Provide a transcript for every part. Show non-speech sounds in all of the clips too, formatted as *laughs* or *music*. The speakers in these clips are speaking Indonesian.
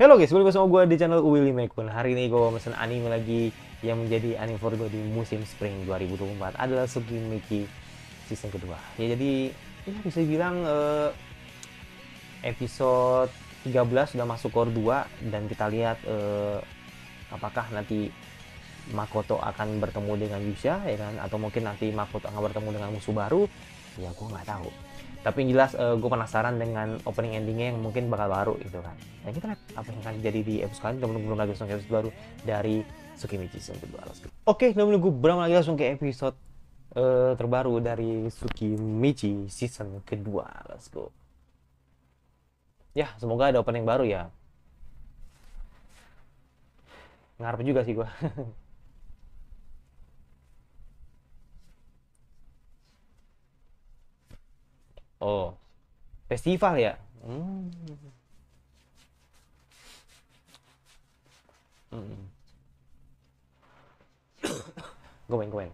Halo guys, balik bersama gue di channel Willy Mekun. Hari ini gue mesen anime lagi yang menjadi anime favorit gue di musim spring 2024 adalah Miki season kedua. Ya jadi ya bisa bilang uh, eh, episode 13 sudah masuk core 2 dan kita lihat uh, apakah nanti Makoto akan bertemu dengan Yusha ya kan atau mungkin nanti Makoto akan bertemu dengan musuh baru ya gue nggak tahu tapi yang jelas uh, eh, gue penasaran dengan opening endingnya yang mungkin bakal baru gitu kan Nah kita lihat apa yang akan jadi di episode kali belum belum lagi langsung episode baru dari Tsukimichi season kedua oke okay, menunggu berapa lagi langsung ke episode uh, terbaru dari Tsukimichi season kedua let's go ya semoga ada opening baru ya ngarep juga sih gue *laughs* oh festival ya hmm. Hmm. going, *coughs* going.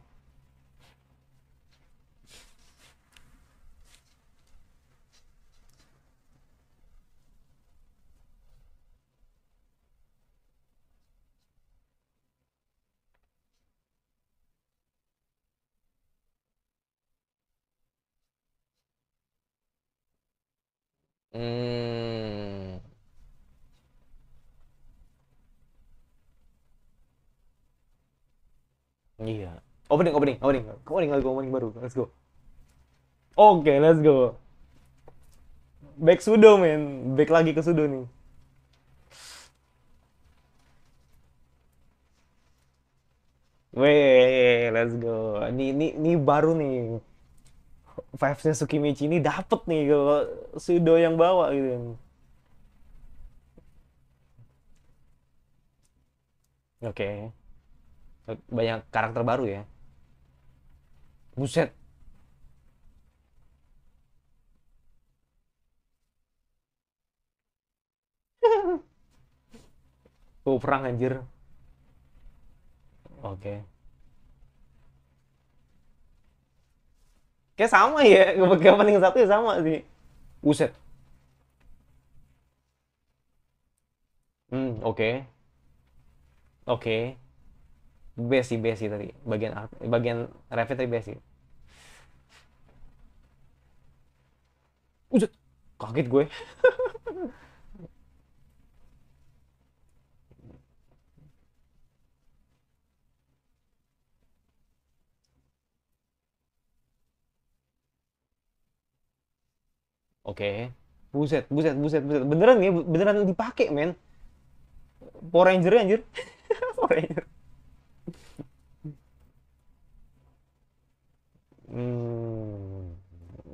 Hmm. Iya. Opening, opening, opening. Opening lagu opening baru. Let's go. Oke, okay, let's go. Back sudo, men. Back lagi ke sudo nih. Weh, let's go. Ini, ini, ini baru nih vibesnya Sukimichi ini dapet nih kalau Sudo yang bawa gitu. Oke. Okay. Banyak karakter baru ya. Buset. oh, *laughs* perang anjir. Oke. Okay. Kayak sama ya, *laughs* paling satu ya sama sih. Buset. Hmm, oke. Okay. Oke. Okay. besi besi tadi. Bagian bagian refit tadi besi Uset. Kaget gue. *laughs* Oke. Buset, buset, buset, buset. Beneran ya, beneran dipakai, men. Power Ranger ya, anjir. *laughs* Power Ranger. Hmm.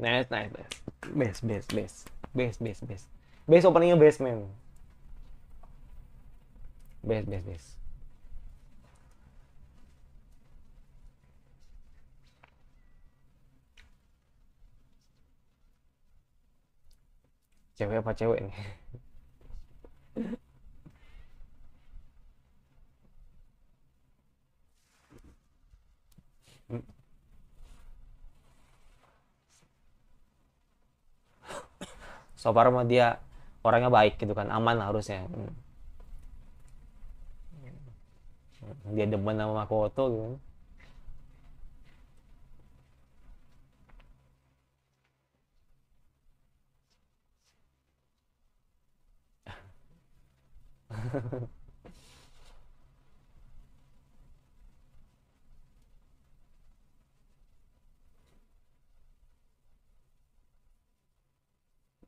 Nice, nice, nice. Best, best, best. Best, best, best. Best openingnya best, man. Best, best, best. cewek apa cewek nih so far mah dia orangnya baik gitu kan aman harusnya dia demen sama Makoto gitu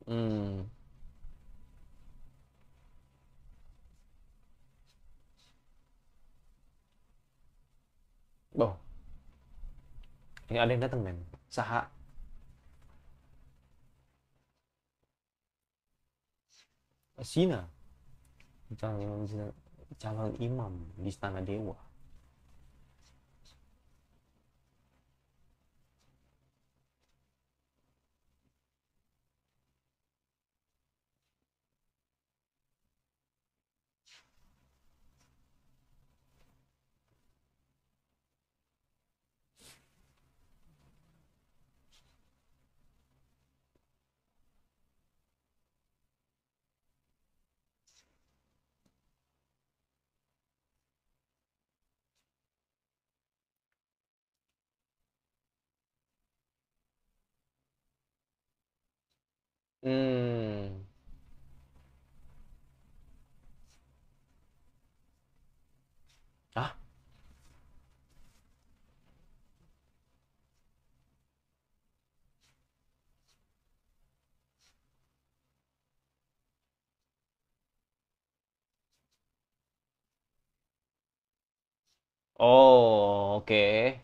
Hmm. Oh. Ini ada yang datang, men. Saha. Sina calon calon imam di istana dewa Oh, oke. Okay.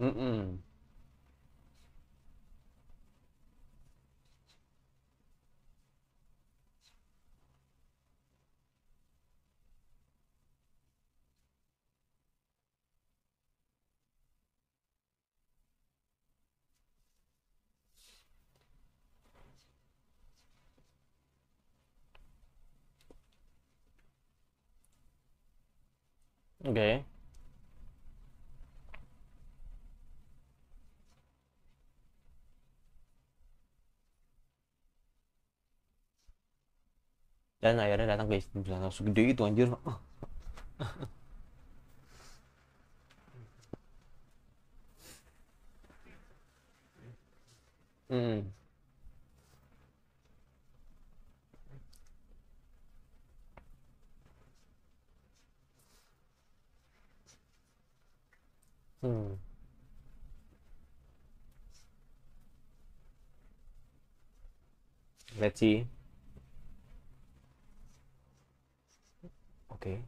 Mm-mm. Okay. Dan akhirnya datang guys, langsung gede itu anjir. *laughs* hmm. Hmm. Let's see. Okay.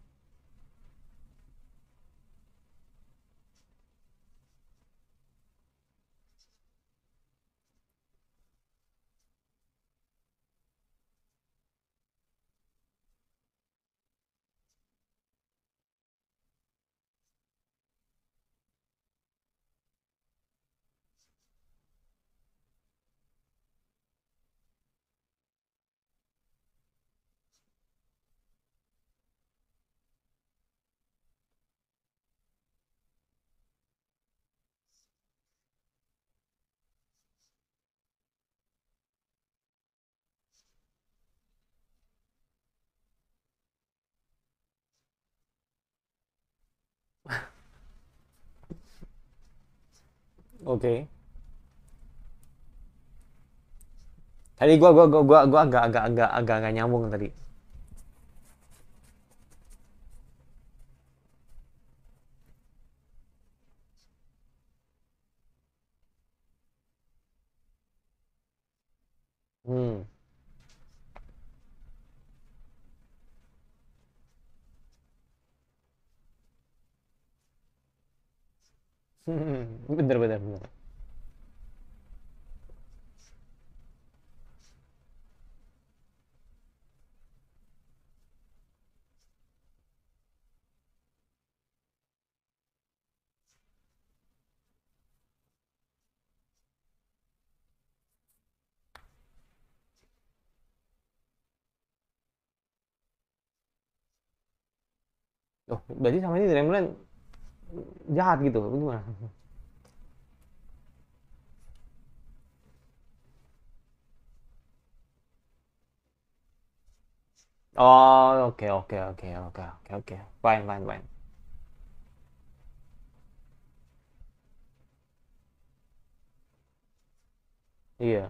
Oke. Okay. Tadi gua gua gua gua gua agak agak agak agak agak nyambung tadi. oh, berarti sama ini Rembulan jahat gitu, gimana? Oh, oke, oke, oke, oke, oke, oke, fine, fine, fine. Iya. Yeah.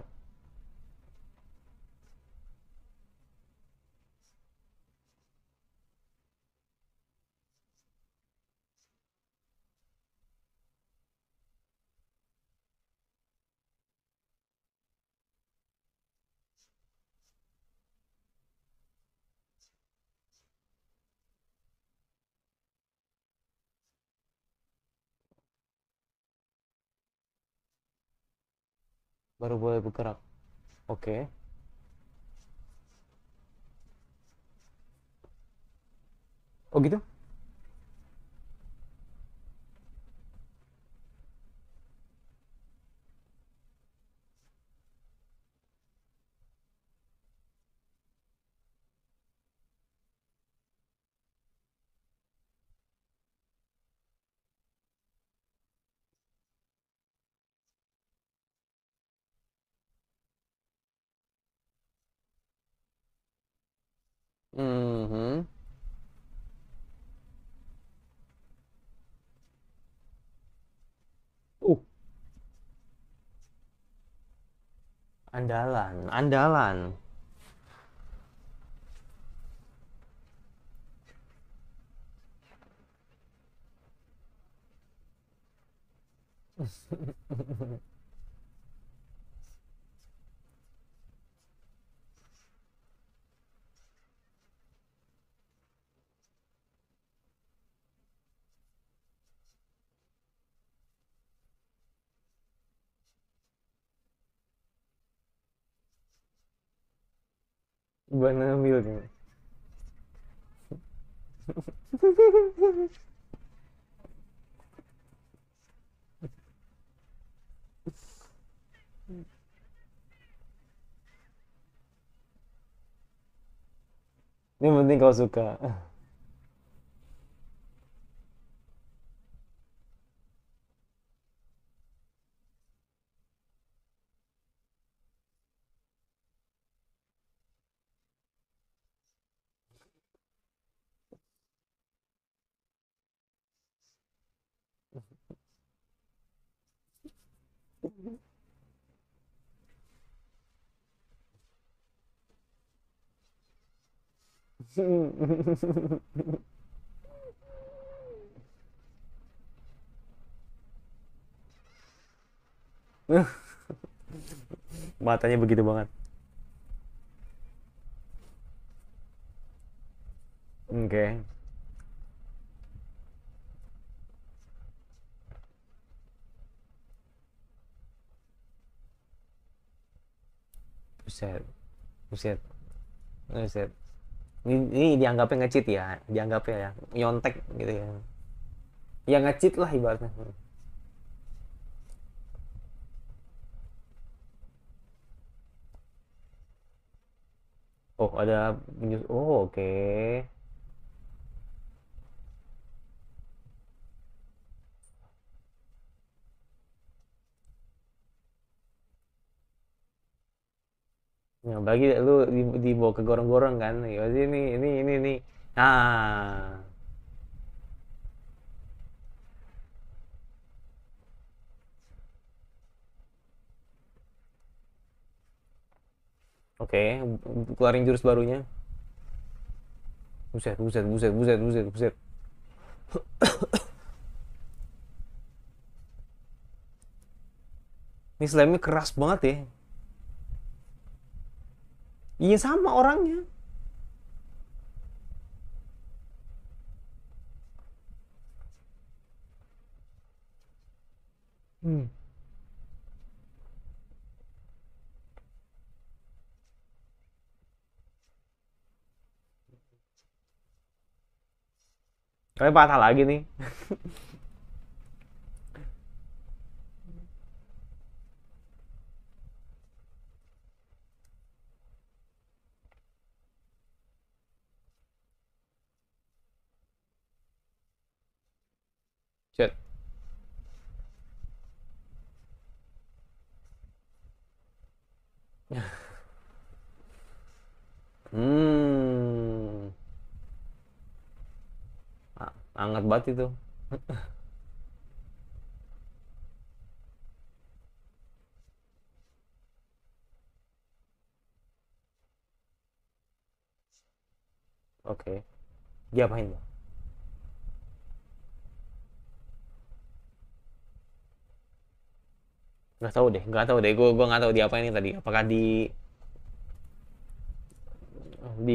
baru boleh bergerak. Oke. Okay. Oh gitu? Uhum. Mm-hmm. Uh, andalan, andalan. *laughs* Banana milk ni Ini penting kau suka *laughs* Matanya begitu banget. Oke. Okay. Buset. Buset. Buset ini dianggapnya ngecit ya dianggapnya ya nyontek gitu ya ya ngecit lah ibaratnya oh ada oh oke okay. Ya, bagi lu dibawa ke gorong-gorong kan. Ya ini ini ini ini. Nah. Oke, okay, keluarin jurus barunya. Buset, buset, buset, buset, buset, buset. Ini slime keras banget ya. Iya sama orangnya. Hmm. Kalian patah lagi nih. *laughs* chat *laughs* hmm ah, anget banget itu *laughs* Oke. Okay. Diapain, Bang? nggak tahu deh nggak tahu deh gue gue nggak tahu di apa ini tadi apakah di di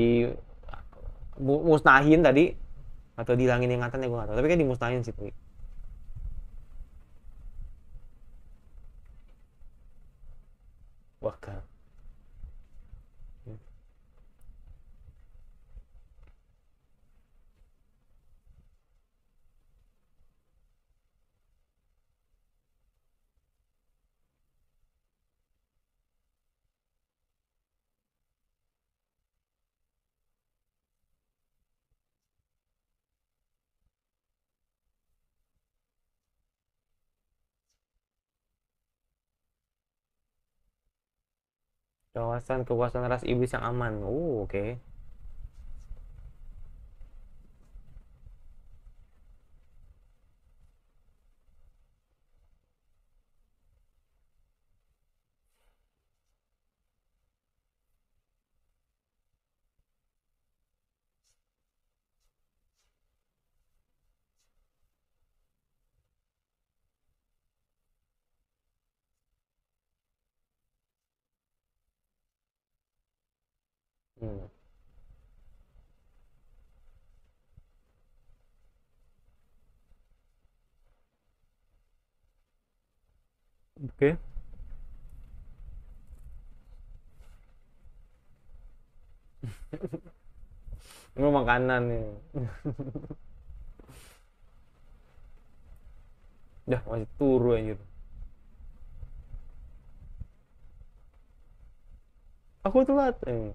musnahin tadi atau di langit yang ingatan ya gue nggak tahu tapi kan di musnahin sih tadi. wah Kawasan kekuasaan ras iblis yang aman. Oh, oke. Okay. Hmm. Oke. Okay. *laughs* Ini makanan nih. *laughs* Dah masih turu anjir. Aku telat. Eh.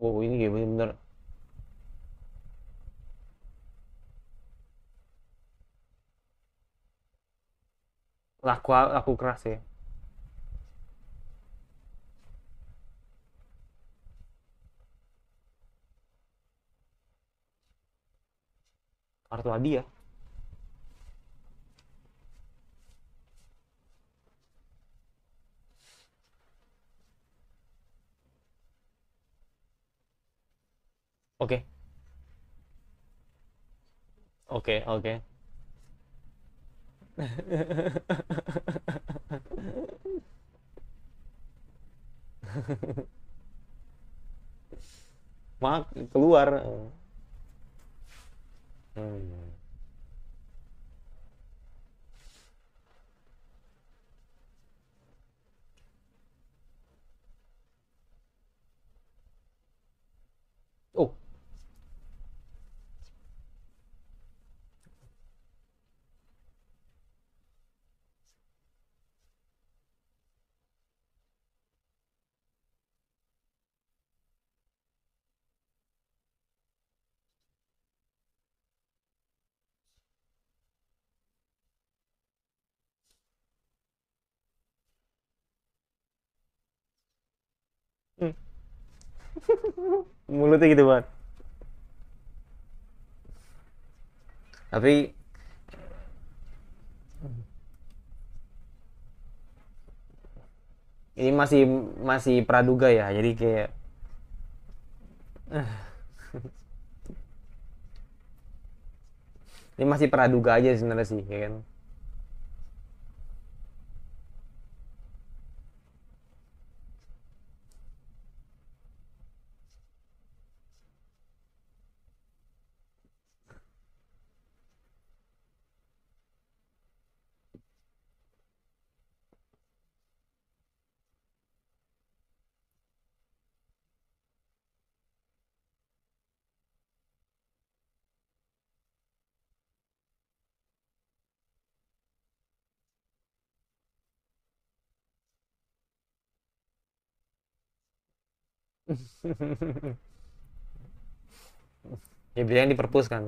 Wow oh, ini game bener. Laku laku keras ya. Kartu hadiah. Ya? Oke. Oke, oke. Mak keluar. Hmm. *laughs* mulutnya gitu banget tapi ini masih masih praduga ya jadi kayak *laughs* ini masih praduga aja sebenarnya sih ya kan *laughs* ya bilang di perpus kan.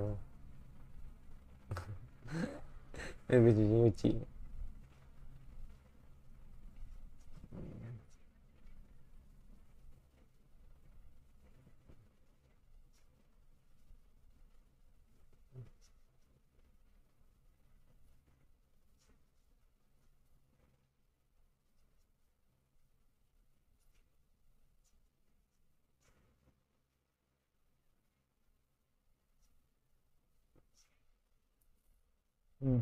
*laughs* Lebih nyuci. Hmm.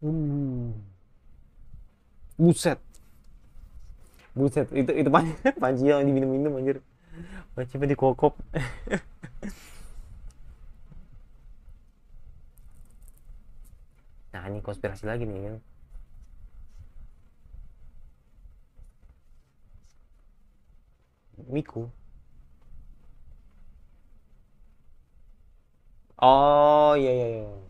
Hmm. Buset. Buset, itu itu panci, *laughs* panci yang diminum-minum anjir. Panci di kokop. *laughs* nah, ini konspirasi lagi nih kan. Miku. oh ya ya ya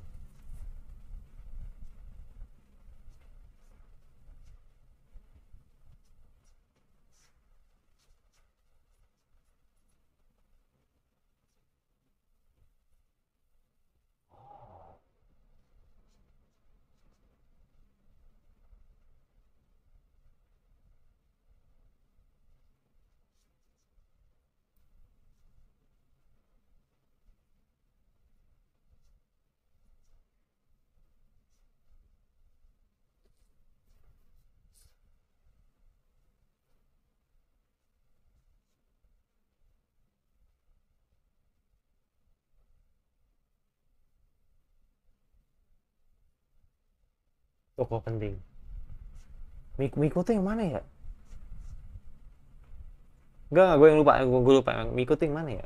Koko penting. Miku Miku tuh yang mana ya? Enggak, gue yang lupa, gue, gue lupa. Miku tuh yang mana ya?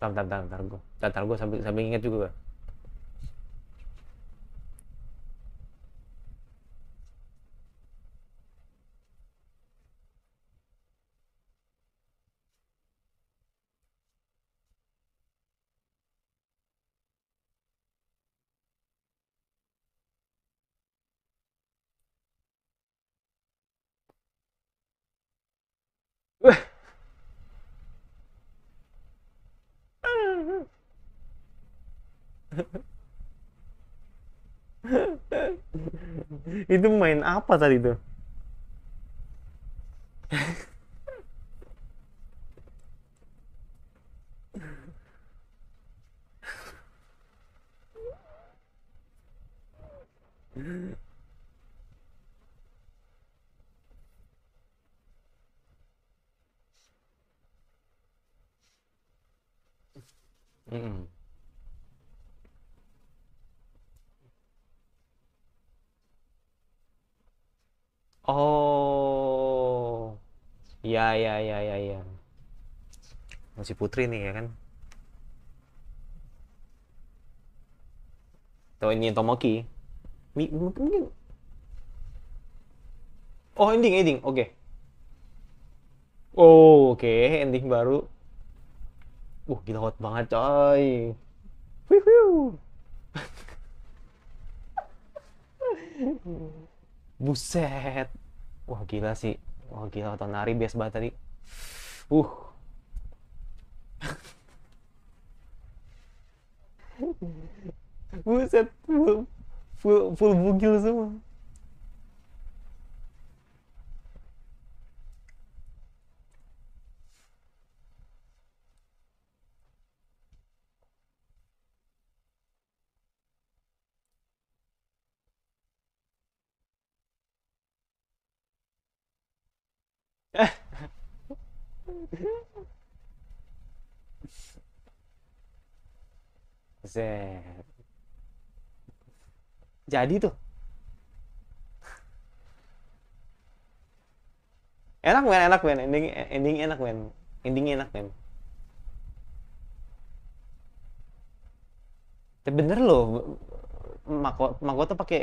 Bentar, bentar, bentar, bentar gue, bentar, gue sambil, sambil ingat juga. Gue. itu main apa tadi tuh Mm-mm. Oh. Ya ya ya ya ya. Masih Putri nih ya kan. Tahu ini Tomoki. mungkin. Oh, ending ending. Oke. Okay. Oh, oke, okay. ending baru. Wah, uh, gila hot banget, coy. Wih, wih. *laughs* buset wah gila sih wah gila atau nari bias banget tadi uh *laughs* buset full full, full bugil semua Z, Jadi tuh. Enak men, enak men. Ending, ending enak men. Ending enak men. Tapi ya bener loh. Mako, Mako tuh pakai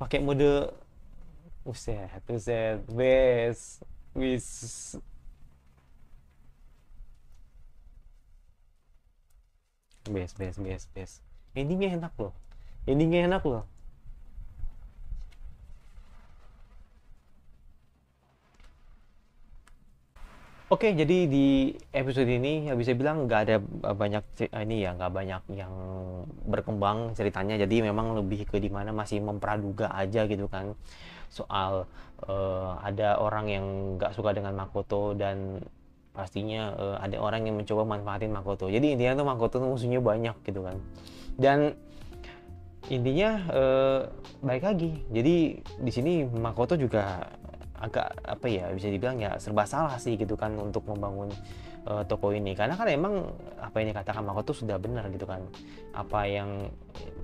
pakai mode Buset, buset, bes. Wis. Bes, bes, bes, bes. Endingnya enak loh. Endingnya enak loh. Oke, jadi di episode ini ya bisa bilang nggak ada banyak eh, ini ya nggak banyak yang berkembang ceritanya. Jadi memang lebih ke dimana masih mempraduga aja gitu kan soal uh, ada orang yang nggak suka dengan Makoto dan pastinya uh, ada orang yang mencoba manfaatin Makoto. Jadi intinya tuh Makoto tuh musuhnya banyak gitu kan. Dan intinya uh, eh, baik lagi. Jadi di sini Makoto juga agak apa ya bisa dibilang ya serba salah sih gitu kan untuk membangun uh, toko ini karena kan emang apa yang dikatakan Mako tuh sudah benar gitu kan apa yang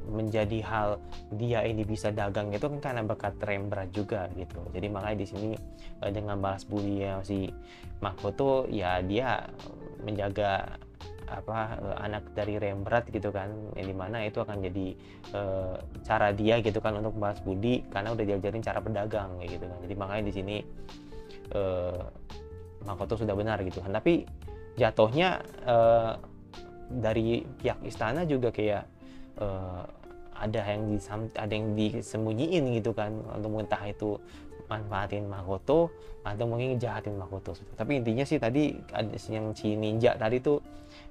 menjadi hal dia ini bisa dagang itu kan karena bekat Rembrandt juga gitu jadi makanya di sini uh, dengan balas budi ya si Mako tuh ya dia menjaga apa eh, anak dari Rembrandt gitu kan yang dimana itu akan jadi e, cara dia gitu kan untuk bahas budi karena udah diajarin cara pedagang gitu kan jadi makanya di sini e, Makoto sudah benar gitu kan tapi jatuhnya uh, dari pihak istana juga kayak uh, ada yang disam, ada yang disembunyiin gitu kan untuk entah itu manfaatin Makoto atau mungkin jahatin Makoto tapi intinya sih tadi ada yang si ninja tadi tuh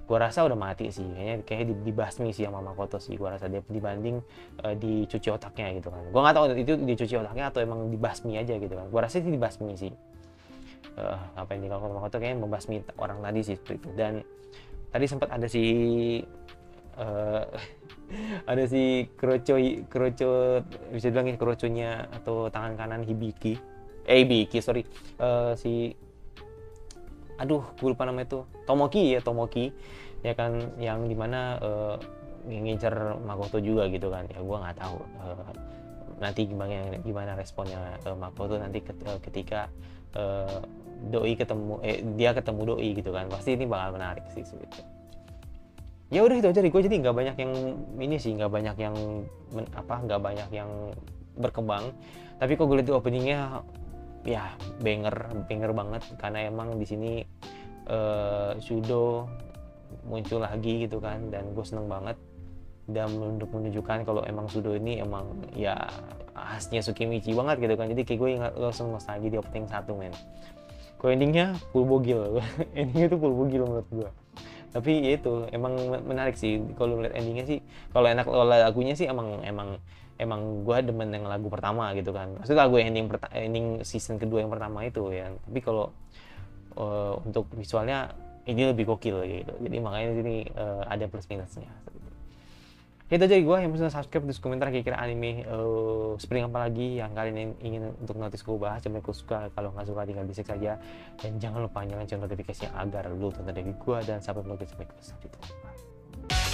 gua rasa udah mati sih kayaknya kayak dibasmi sih sama Makoto sih gua rasa dia dibanding uh, eh, dicuci otaknya gitu kan gua nggak tahu itu dicuci otaknya atau emang dibasmi aja gitu kan gua rasa sih dibasmi sih uh, apa yang dilakukan Makoto kayaknya membasmi orang tadi sih seperti itu dan tadi sempat ada si uh, *laughs* ada si kroco kroco bisa dibilang ya kroconya atau tangan kanan Hibiki eh Hibiki sorry uh, si aduh gue lupa nama itu Tomoki ya Tomoki ya kan yang dimana uh, ngincer Makoto juga gitu kan ya gue nggak tahu uh, nanti gimana gimana responnya uh, Makoto nanti ketika uh, doi ketemu eh dia ketemu doi gitu kan pasti ini bakal menarik sih sebetulnya ya udah itu aja dari gue jadi nggak banyak yang ini sih nggak banyak yang men, apa nggak banyak yang berkembang tapi kok gue lihat openingnya ya banger banger banget karena emang di sini uh, Sudo muncul lagi gitu kan dan gue seneng banget dan untuk menunjukkan kalau emang Sudo ini emang ya khasnya Tsukimichi banget gitu kan jadi kayak gue langsung nostalgia di opening satu men kok endingnya full bogil *laughs* endingnya tuh full bogil menurut gue tapi ya itu emang menarik sih kalau lihat endingnya sih kalau enak lagunya sih emang emang emang gue demen yang lagu pertama gitu kan maksudnya lagu ending ending season kedua yang pertama itu ya tapi kalau uh, untuk visualnya ini lebih gokil gitu jadi makanya ini uh, eh, ada plus minusnya itu aja gue yang bisa subscribe di komentar kira-kira anime uh, spring apa lagi yang kalian ingin untuk notis gue bahas jangan gue suka kalau nggak suka tinggal bisik saja dan jangan lupa nyalain lonceng notifikasinya agar lu tonton dari gue dan sampai jumpa sampai video selanjutnya